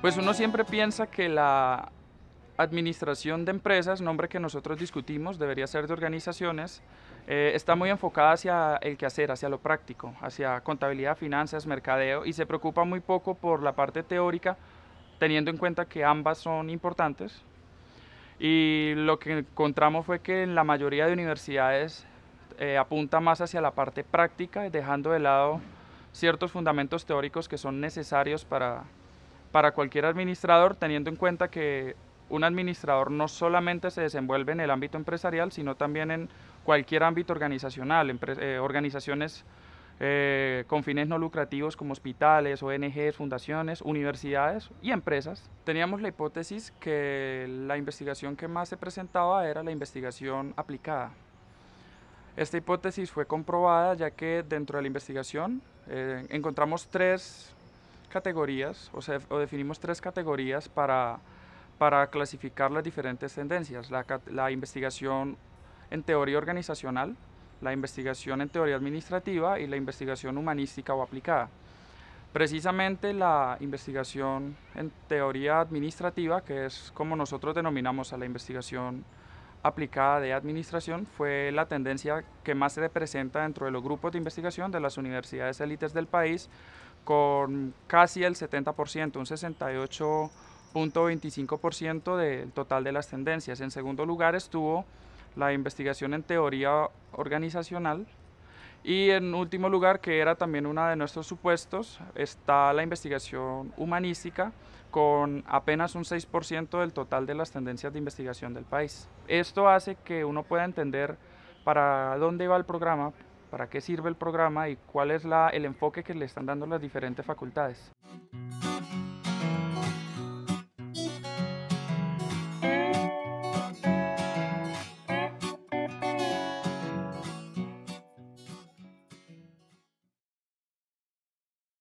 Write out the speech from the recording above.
Pues uno siempre piensa que la administración de empresas, nombre que nosotros discutimos, debería ser de organizaciones, eh, está muy enfocada hacia el quehacer, hacia lo práctico, hacia contabilidad, finanzas, mercadeo y se preocupa muy poco por la parte teórica, teniendo en cuenta que ambas son importantes, y lo que encontramos fue que en la mayoría de universidades eh, apunta más hacia la parte práctica, dejando de lado ciertos fundamentos teóricos que son necesarios para, para cualquier administrador, teniendo en cuenta que un administrador no solamente se desenvuelve en el ámbito empresarial, sino también en cualquier ámbito organizacional, eh, organizaciones eh, con fines no lucrativos como hospitales, ONGs, fundaciones, universidades y empresas. Teníamos la hipótesis que la investigación que más se presentaba era la investigación aplicada. Esta hipótesis fue comprobada ya que dentro de la investigación eh, encontramos tres categorías, o, o definimos tres categorías para, para clasificar las diferentes tendencias. La, la investigación en teoría organizacional, la investigación en teoría administrativa y la investigación humanística o aplicada. Precisamente la investigación en teoría administrativa, que es como nosotros denominamos a la investigación aplicada de administración, fue la tendencia que más se representa dentro de los grupos de investigación de las universidades élites del país, con casi el 70%, un 68.25% del total de las tendencias. En segundo lugar estuvo la investigación en teoría organizacional. Y en último lugar, que era también uno de nuestros supuestos, está la investigación humanística con apenas un 6% del total de las tendencias de investigación del país. Esto hace que uno pueda entender para dónde va el programa, para qué sirve el programa y cuál es el enfoque que le están dando las diferentes facultades.